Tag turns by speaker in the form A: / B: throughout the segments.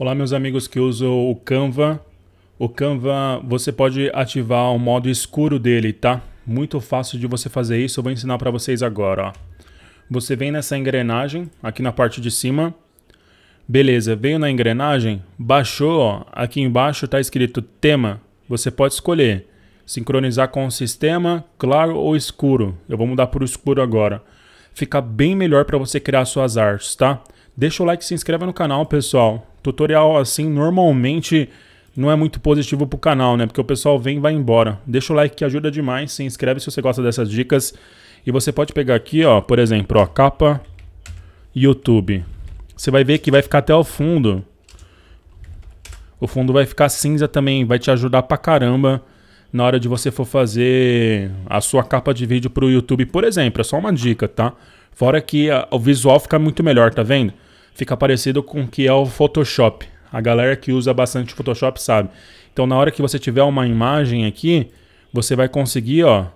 A: Olá, meus amigos que usam o Canva. O Canva, você pode ativar o modo escuro dele, tá? Muito fácil de você fazer isso, eu vou ensinar para vocês agora, ó. Você vem nessa engrenagem, aqui na parte de cima. Beleza, veio na engrenagem, baixou, ó, aqui embaixo está escrito tema. Você pode escolher sincronizar com o sistema, claro ou escuro. Eu vou mudar para o escuro agora fica bem melhor para você criar suas artes, tá? Deixa o like, se inscreva no canal, pessoal. Tutorial assim normalmente não é muito positivo pro canal, né? Porque o pessoal vem e vai embora. Deixa o like que ajuda demais, se inscreve se você gosta dessas dicas. E você pode pegar aqui, ó, por exemplo, ó, capa YouTube. Você vai ver que vai ficar até o fundo. O fundo vai ficar cinza também, vai te ajudar pra caramba na hora de você for fazer a sua capa de vídeo para o YouTube, por exemplo. É só uma dica, tá? Fora que a, o visual fica muito melhor, tá vendo? Fica parecido com o que é o Photoshop. A galera que usa bastante Photoshop sabe. Então, na hora que você tiver uma imagem aqui, você vai conseguir, ó,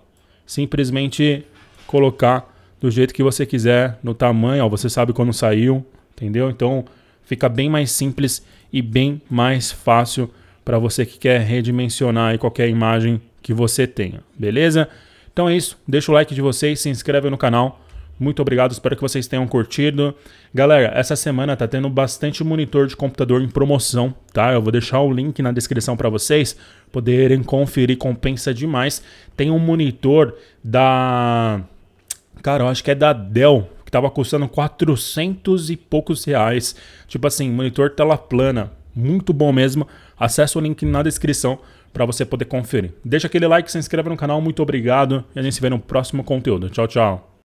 A: simplesmente colocar do jeito que você quiser, no tamanho, ó, você sabe quando saiu, entendeu? Então, fica bem mais simples e bem mais fácil para você que quer redimensionar qualquer imagem que você tenha, beleza? Então é isso, deixa o like de vocês, se inscreve no canal. Muito obrigado, espero que vocês tenham curtido. Galera, essa semana tá tendo bastante monitor de computador em promoção, tá? Eu vou deixar o link na descrição para vocês poderem conferir, compensa demais. Tem um monitor da Cara, eu acho que é da Dell, que tava custando 400 e poucos reais. Tipo assim, monitor tela plana muito bom mesmo. Acesse o link na descrição para você poder conferir. Deixa aquele like, se inscreva no canal, muito obrigado e a gente se vê no próximo conteúdo. Tchau, tchau.